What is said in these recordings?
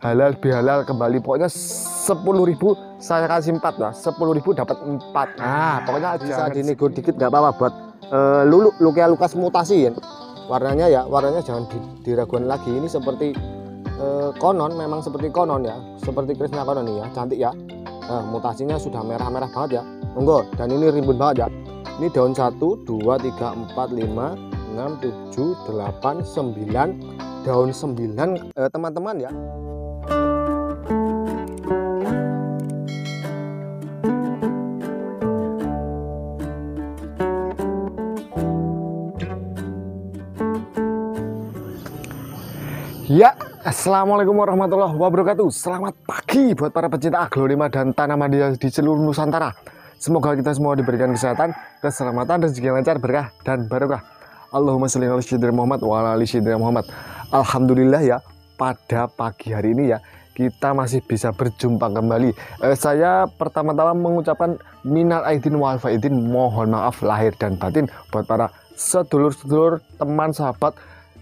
halal bihalal kembali pokoknya sepuluh ribu saya kasih empat lah sepuluh ribu dapat empat nah pokoknya bisa dinego dikit nggak apa-apa buat uh, eh, lu luka lukas mutasi ya warnanya ya warnanya jangan di, diraguan lagi ini seperti uh, konon memang seperti konon ya seperti Krishna konon nih ya cantik ya nah, mutasinya sudah merah-merah banget ya monggo dan ini rimbun banget ya ini daun 1 2 3 4 5 6 7 8 9 daun 9 teman-teman eh, ya Ya, Assalamualaikum warahmatullahi wabarakatuh Selamat pagi buat para pecinta aglonema dan tanaman di seluruh Nusantara Semoga kita semua diberikan kesehatan, keselamatan, rezeki lancar, berkah, dan barokah Allahumma salli ala syedri Muhammad wa ala Muhammad Alhamdulillah ya, pada pagi hari ini ya kita masih bisa berjumpa kembali eh, saya pertama-tama mengucapkan minal aidin wal faidin mohon maaf lahir dan batin buat para sedulur-sedulur teman sahabat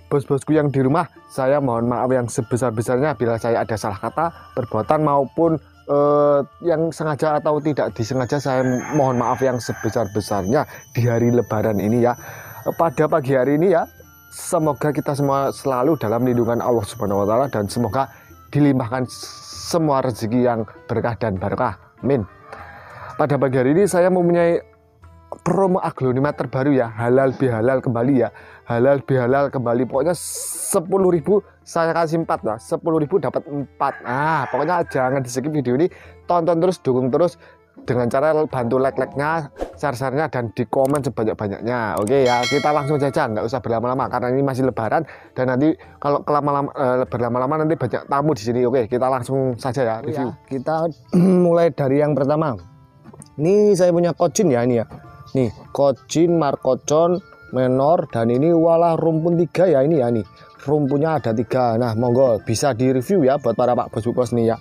Bos-bosku yang di rumah, saya mohon maaf yang sebesar-besarnya bila saya ada salah kata, perbuatan maupun eh, yang sengaja atau tidak disengaja saya mohon maaf yang sebesar-besarnya di hari lebaran ini ya. Eh, pada pagi hari ini ya, semoga kita semua selalu dalam lindungan Allah Subhanahu wa dan semoga dilimpahkan semua rezeki yang berkah dan barokah. Amin. Pada pagi hari ini saya mempunyai promo aglonema terbaru ya, halal bihalal kembali ya halal bihalal kembali pokoknya 10.000 saya kasih 4 lah 10.000 dapat 4 ah pokoknya jangan di skip video ini tonton terus dukung terus dengan cara bantu like-like-nya, share-share-nya, dan di komen sebanyak-banyaknya. Oke ya, kita langsung saja, nggak usah berlama-lama, karena ini masih lebaran, dan nanti kalau kelama-lama, eh, berlama-lama nanti banyak tamu di sini. Oke, kita langsung saja ya iya, review. Ya, kita mulai dari yang pertama. Ini saya punya kocin ya ini ya. Nih, kocin, markocon, menor dan ini walah rumpun tiga ya ini ya nih rumpunnya ada tiga nah monggo bisa direview ya buat para pak bos bos nih ya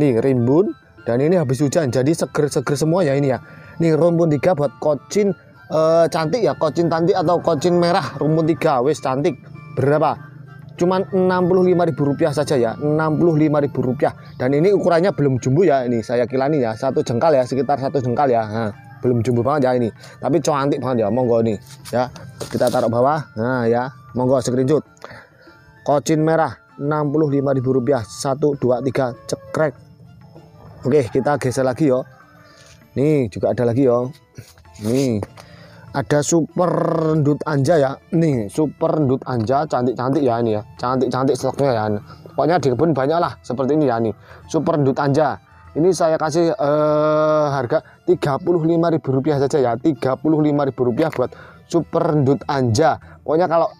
nih rimbun dan ini habis hujan jadi seger-seger semua ya ini ya nih rumpun tiga buat kocin uh, cantik ya kocin cantik atau kocin merah rumpun tiga wes cantik berapa cuman ribu rupiah saja ya ribu rupiah dan ini ukurannya belum jumbo ya ini saya kilani ya satu jengkal ya sekitar satu jengkal ya nah belum jumbo banget ya ini tapi cantik banget ya monggo nih ya kita taruh bawah nah ya monggo screenshot kocin merah rupiah 1 2 123 cekrek oke kita geser lagi yo nih juga ada lagi yo nih ada super endut anja ya nih super endut anja cantik-cantik ya ini ya cantik-cantik stoknya ya pokoknya di kebun banyak lah seperti ini ya nih super endut anja ini saya kasih eh, harga Rp35.000 saja ya Rp35.000 buat super endut anja pokoknya kalau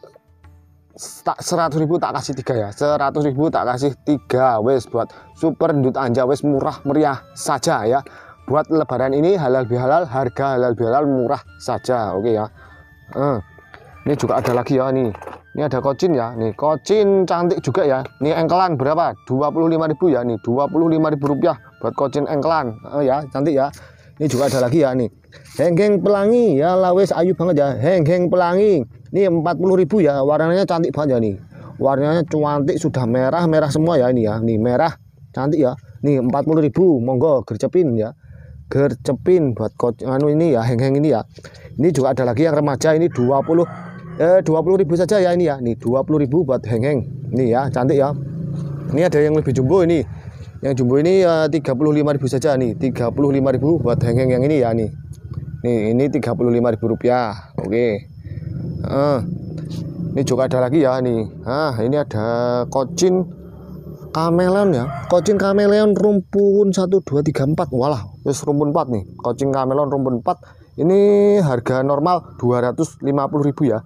tak 100 ribu tak kasih tiga ya 100 ribu tak kasih tiga wes buat super endut anja wes murah meriah saja ya buat lebaran ini halal bihalal harga halal bihalal murah saja oke okay ya eh. ini juga ada lagi ya nih ini ada kocin ya nih kocin cantik juga ya nih engkelan berapa 25.000 ya nih 25.000 rupiah buat kocin engklan oh ya cantik ya ini juga ada lagi ya nih hengeng pelangi ya lawes ayu banget ya hengeng pelangi ini 40.000 ya warnanya cantik banget ya nih warnanya cantik sudah merah merah semua ya ini ya nih merah cantik ya nih 40.000 monggo gercepin ya gercepin buat kocin anu ini ya hengeng ini ya ini juga ada lagi yang remaja ini 20 eh 20.000 saja ya ini ya nih 20.000 buat hengeng, nih ya cantik ya ini ada yang lebih jumbo ini yang jumbo ini ya 35.000 saja nih, 35.000 buat hengeng yang ini ya nih. Nih, ini 35.000 rupiah. Oke. Okay. Uh, ini juga ada lagi ya nih. Ah, ini ada kocin kameleon ya. Kocin kameleon rumpun 1 2 3 4. Walah, terus rumpun 4 nih. Kocin kameleon rumpun 4. Ini harga normal 250.000 ya.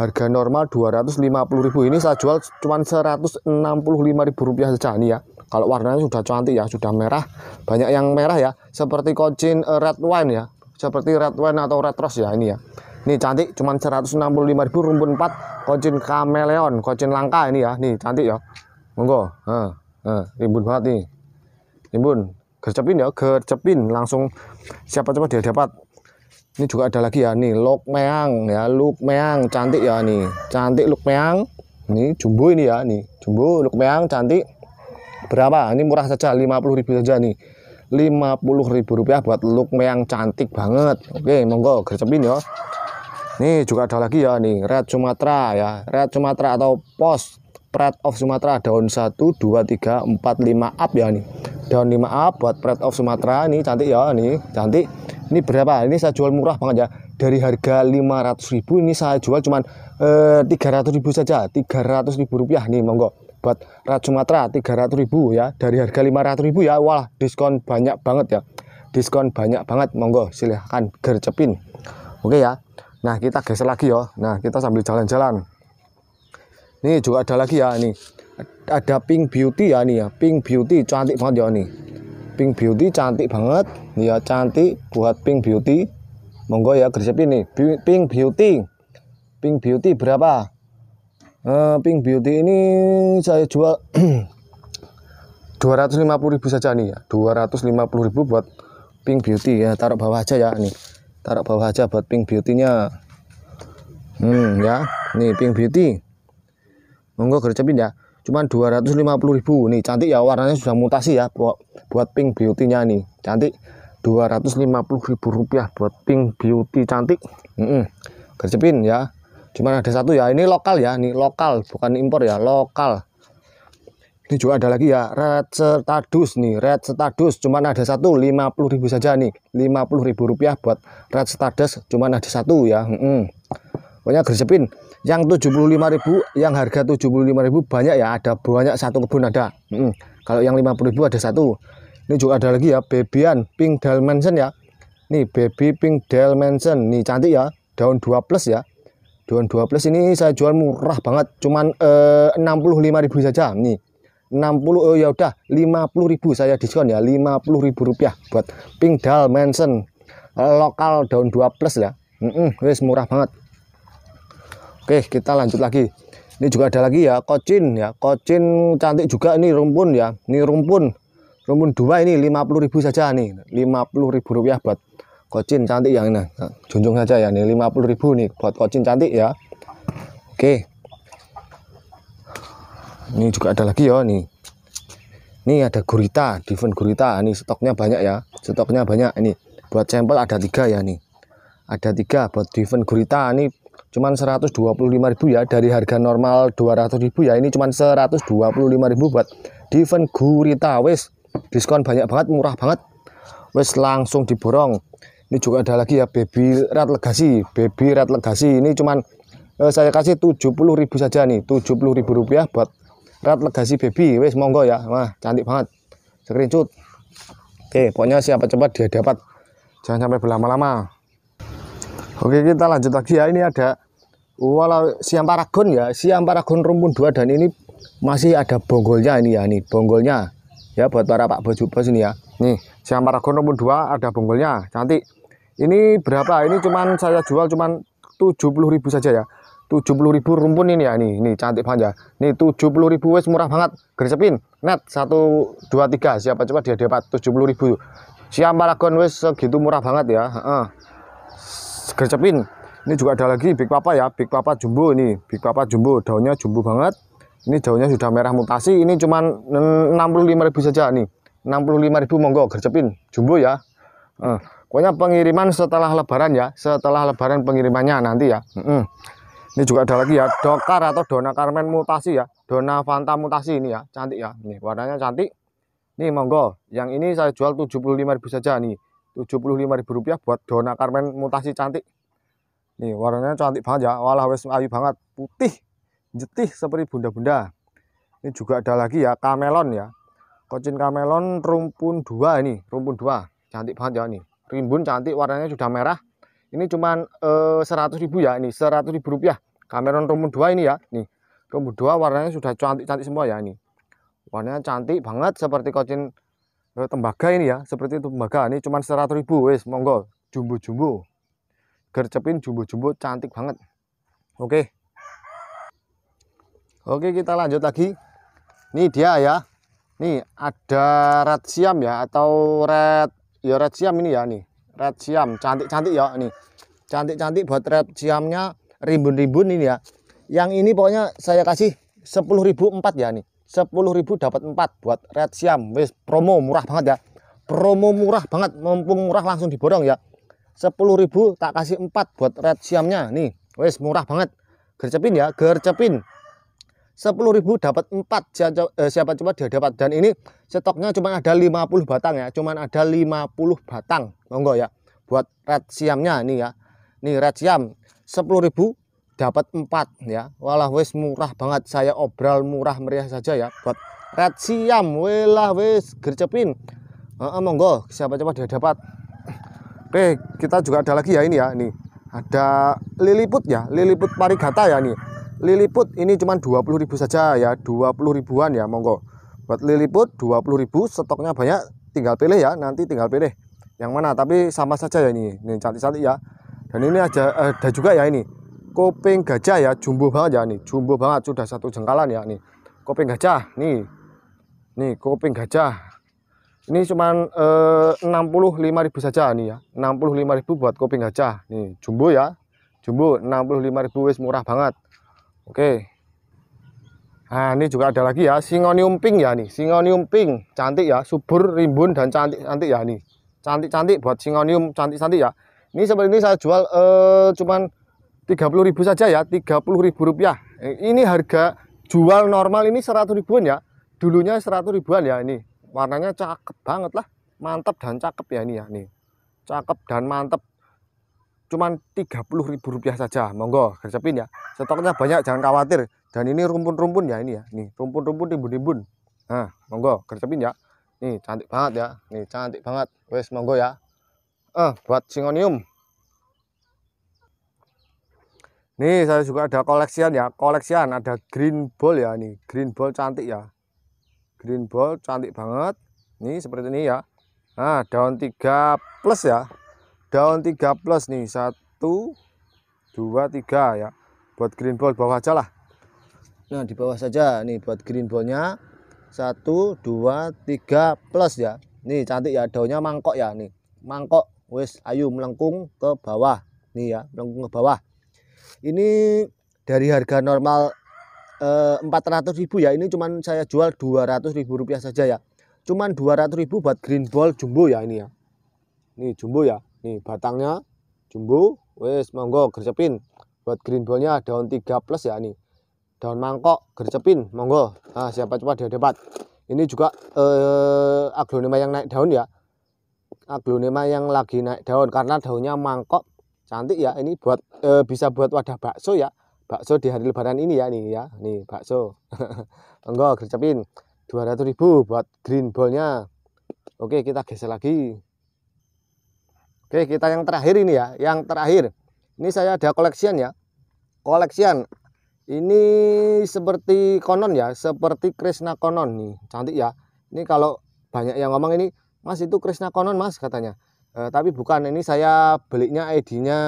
Harga normal 250.000. Ini saya jual cuma 165.000 rupiah saja nih ya. Kalau warnanya sudah cantik ya, sudah merah. Banyak yang merah ya, seperti kocin eh, red wine ya. Seperti red wine atau red rose ya ini ya. Ini cantik cuman 165.000 rumpun 4 kocin kameleon, kocin langka ini ya. Nih cantik ya. Monggo. Heeh. Heeh, rimbun banget nih. Rimbun. Gercepin ya, gercepin langsung siapa coba dia dapat. Ini juga ada lagi ya nih, look meang ya, luk meang cantik ya nih. Cantik look meang. Ini jumbo ini ya, nih. Jumbo look meang cantik berapa ini murah saja 50 ribu saja nih 50 ribu rupiah buat look yang cantik banget oke monggo gercepin ya nih juga ada lagi ya nih red Sumatera ya red Sumatera atau post red of Sumatera daun 1 2 3 4 5 up ya nih daun 5 up buat red of Sumatera ini cantik ya nih cantik ini berapa ini saya jual murah banget ya dari harga 500 ribu ini saya jual cuman eh, ribu saja 300 ribu rupiah nih monggo buat rat Sumatera ribu ya dari harga ribu ya wah diskon banyak banget ya diskon banyak banget monggo silahkan gercepin oke ya nah kita geser lagi ya nah kita sambil jalan-jalan ini juga ada lagi ya ini ada pink beauty ya nih ya pink beauty cantik banget ya nih pink beauty cantik banget ya cantik buat pink beauty monggo ya gercepin nih pink beauty pink beauty berapa Eh, Pink Beauty ini saya jual 250.000 saja nih ya 250.000 buat Pink Beauty ya taruh bawah aja ya nih taruh bawah aja buat Pink Beauty-nya hmm ya nih Pink Beauty monggo gercepin ya cuman 250.000 nih cantik ya warnanya sudah mutasi ya buat, buat Pink Beauty-nya nih cantik 250.000 rupiah buat Pink Beauty cantik mm -mm. gercepin ya Cuman ada satu ya, ini lokal ya, ini lokal bukan impor ya, lokal. Ini juga ada lagi ya, red setadus nih, red setadus cuman ada satu ribu saja nih. ribu rupiah buat red setadus cuman ada satu ya. Hmm. Pokoknya gersepin yang ribu yang harga ribu banyak ya, ada banyak satu kebun ada. Hmm. Kalau yang ribu ada satu. Ini juga ada lagi ya, bebian pink dalmansen ya. Nih baby pink dalmansen, nih cantik ya, daun 2 plus ya 2 12 ini saya jual murah banget, cuman eh, 65.000 saja nih. 60 oh ya udah 50.000 saya diskon ya, 50.000 rupiah buat Pink Dal Mansion eh, lokal daun 2 plus ya. Mm -mm, wis murah banget. Oke, kita lanjut lagi. Ini juga ada lagi ya, kocin ya. Kocin cantik juga ini rumpun ya. Ini rumpun. Rumpun 2 ini 50.000 saja nih. 50.000 rupiah buat kocin cantik yang ini nah, junjung saja ya nih 50 ribu nih buat kocin cantik ya oke ini juga ada lagi ya nih ini ada gurita different gurita ini stoknya banyak ya stoknya banyak ini buat sampel ada tiga ya nih ada tiga buat different gurita ini cuman 125.000 ya dari harga normal 200.000 ya ini cuman 125.000 buat different gurita wes diskon banyak banget murah banget wes langsung diborong ini juga ada lagi ya baby rat legasi baby rat legasi ini cuman eh, saya kasih 70.000 saja nih 70.000 rupiah buat rat legasi baby wes monggo ya wah cantik banget screenshot oke pokoknya siapa cepat dia dapat jangan sampai berlama-lama oke kita lanjut lagi ya ini ada walau siam paragon ya siam paragon rumpun dua dan ini masih ada bonggolnya ini ya nih bonggolnya ya buat para pak bos bos ini ya nih siang paragon nomor dua ada bonggolnya cantik ini berapa ini cuman saya jual cuman 70.000 saja ya 70.000 rumpun ini ya ini ini cantik banget ya ini 70.000 wes murah banget gresepin net 1 2 3 siapa coba dia dapat 70.000 siang paragon wes segitu murah banget ya heeh gresepin ini juga ada lagi big papa ya big papa jumbo ini big papa jumbo daunnya jumbo banget ini daunnya sudah merah mutasi ini cuman 65.000 saja nih 65.000 monggo gercepin jumbo ya eh, pokoknya pengiriman setelah lebaran ya setelah lebaran pengirimannya nanti ya mm -mm. ini juga ada lagi ya dokar atau dona karmen mutasi ya dona fanta mutasi ini ya cantik ya ini warnanya cantik nih monggo yang ini saya jual 75.000 saja nih 75.000 rupiah buat dona karmen mutasi cantik nih warnanya cantik banget ya walah wes ayu banget putih jetih seperti bunda-bunda ini juga ada lagi ya kamelon ya Kocin kamelon rumpun dua ini, rumpun dua. Cantik banget ya ini. Rimbun cantik warnanya sudah merah. Ini cuman eh, seratus ribu ya ini, seratus ribu rupiah. Kamelon rumpun dua ini ya, nih. Rumpun dua warnanya sudah cantik-cantik semua ya ini. Warnanya cantik banget seperti kocin eh, tembaga ini ya, seperti itu tembaga. Ini cuman seratus ribu, wes monggo, jumbo-jumbo. Gercepin jumbo-jumbo cantik banget. Oke. Oke, kita lanjut lagi. Ini dia ya, Nih ada red siam ya atau red ya red siam ini ya nih. Red siam cantik-cantik ya nih. Cantik-cantik buat red siamnya ribun ribun ini ya. Yang ini pokoknya saya kasih sepuluh ribu empat ya nih. sepuluh ribu dapat empat buat red siam. wes promo murah banget ya. Promo murah banget, mumpung murah langsung diborong ya. sepuluh ribu tak kasih empat buat red siamnya nih. wes murah banget. Gercepin ya, gercepin. 10.000 dapat 4 eh, siapa, coba dia dapat dan ini stoknya cuma ada 50 batang ya cuma ada 50 batang monggo ya buat red siamnya ini ya nih red siam 10.000 dapat 4 ya walah wis murah banget saya obral murah meriah saja ya buat red siam walah wis gercepin uh, uh, monggo siapa coba dia dapat Oke kita juga ada lagi ya ini ya nih ada liliput ya liliput parigata ya nih Liliput ini cuma ribu saja ya, 20 ribuan ya monggo. Buat Liliput ribu, stoknya banyak, tinggal pilih ya, nanti tinggal pilih yang mana. Tapi sama saja ya ini, ini cantik-cantik ya. Dan ini aja ada juga ya ini. Kuping gajah ya, jumbo banget ya ini, jumbo banget sudah satu jengkalan ya ini, Kuping gajah nih. Nih, kuping gajah. Ini cuman eh, 65.000 saja nih ya. 65.000 buat kuping gajah. Nih, jumbo ya. Jumbo 65.000 wis murah banget. Oke. Nah, ini juga ada lagi ya, singonium pink ya nih, singonium pink, cantik ya, subur, rimbun dan cantik-cantik ya nih. Cantik-cantik buat singonium, cantik-cantik ya. Ini seperti ini saya jual eh, cuman 30.000 saja ya, 30.000 rupiah. Eh, ini harga jual normal ini 100 ribuan ya. Dulunya 100 ribuan ya ini. Warnanya cakep banget lah, mantap dan cakep ya ini ya nih. Cakep dan mantap cuman Rp30.000 saja. Monggo gercepin ya. Stoknya banyak jangan khawatir. Dan ini rumpun-rumpun ya ini ya. Nih, rumpun-rumpun timbun-timbun. Nah, monggo gercepin ya. Nih, cantik banget ya. Nih, cantik banget. Wes monggo ya. Eh, buat singonium. Nih, saya juga ada koleksian ya. Koleksian ada green ball ya ini. Green ball cantik ya. Green ball cantik banget. Nih, seperti ini ya. Nah, daun 3 plus ya daun 3 plus nih 1 2 3 ya buat green ball bawah aja lah nah di bawah saja nih buat green ballnya 1 2 3 plus ya nih cantik ya daunnya mangkok ya nih mangkok wes ayu melengkung ke bawah nih ya melengkung ke bawah ini dari harga normal eh, empat 400.000 ribu ya ini cuman saya jual dua ribu rupiah saja ya cuman dua ribu buat green ball jumbo ya ini ya ini jumbo ya nih batangnya jumbo wes monggo gercepin buat green ballnya daun 3 plus ya nih daun mangkok gercepin monggo nah, siapa cepat dia dapat ini juga eh, aglonema yang naik daun ya aglonema yang lagi naik daun karena daunnya mangkok cantik ya ini buat eh, bisa buat wadah bakso ya bakso di hari lebaran ini ya nih ya nih bakso monggo gercepin 200.000 buat green ballnya oke kita geser lagi Oke, kita yang terakhir ini ya, yang terakhir. Ini saya ada koleksian ya. Koleksian. Ini seperti konon ya, seperti Krishna konon nih. Cantik ya. Ini kalau banyak yang ngomong ini, "Mas itu Krishna konon, Mas," katanya. E, tapi bukan, ini saya belinya ID-nya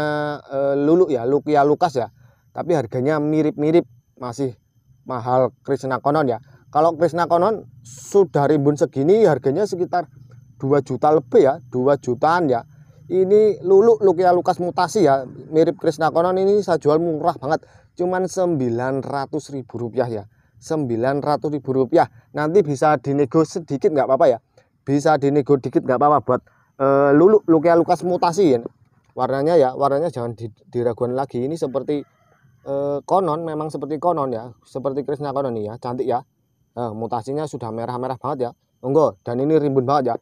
e, eh, Lulu ya, Lukia Lukas ya. Tapi harganya mirip-mirip, masih mahal Krishna konon ya. Kalau Krishna konon sudah rimbun segini harganya sekitar 2 juta lebih ya, 2 jutaan ya ini lulu Lukia Lukas mutasi ya, mirip Krishna Konon ini saya jual murah banget. Cuman 900 ribu rupiah ya. 900 ribu rupiah. Nanti bisa dinego sedikit nggak apa-apa ya. Bisa dinego dikit nggak apa-apa buat e, lulu Lukia Lukas mutasi ya. Warnanya ya, warnanya jangan di, diragukan lagi. Ini seperti e, konon, memang seperti konon ya. Seperti Krishna Konon ini ya, cantik ya. e, mutasinya sudah merah-merah banget ya. Enggak, dan ini rimbun banget ya.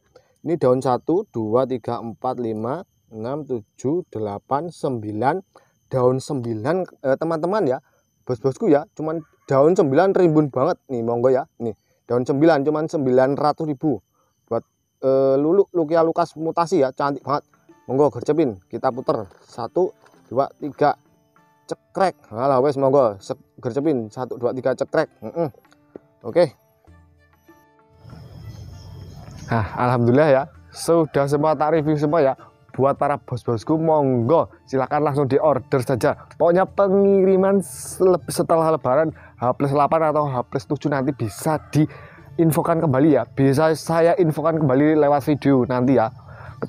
Ini daun 1, 2, 3, 4, 5, 6, 7, 8, 9. Daun 9 teman teman eh, ya. Bos-bosku ya, cuman daun 9 rimbun banget nih monggo ya. Nih, daun 9 cuman 900 ribu buat eh, lulu Lukia Lukas mutasi ya, cantik banget. Monggo gercepin, kita puter. 1 2 3 cekrek. Halah wes monggo gercepin 1 2 3 cekrek. Mm -mm. Oke. Okay. Nah, alhamdulillah ya, sudah semua tak review semua ya. Buat para bos-bosku, monggo silahkan langsung di order saja. Pokoknya pengiriman setelah lebaran H plus 8 atau H plus 7 nanti bisa diinfokan kembali ya. Bisa saya infokan kembali lewat video nanti ya.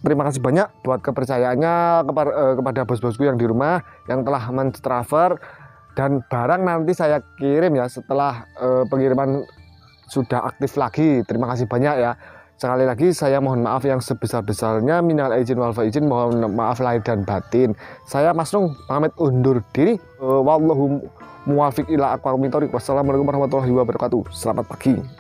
Terima kasih banyak buat kepercayaannya eh, kepada, bos-bosku yang di rumah yang telah mentransfer dan barang nanti saya kirim ya setelah eh, pengiriman sudah aktif lagi. Terima kasih banyak ya. Sekali lagi saya mohon maaf yang sebesar-besarnya minal izin wal izin mohon maaf lahir dan batin. Saya Mas Nung pamit undur diri. Eh, wallahu muwafiq ila aqwamit Wassalamualaikum warahmatullahi wabarakatuh. Selamat pagi.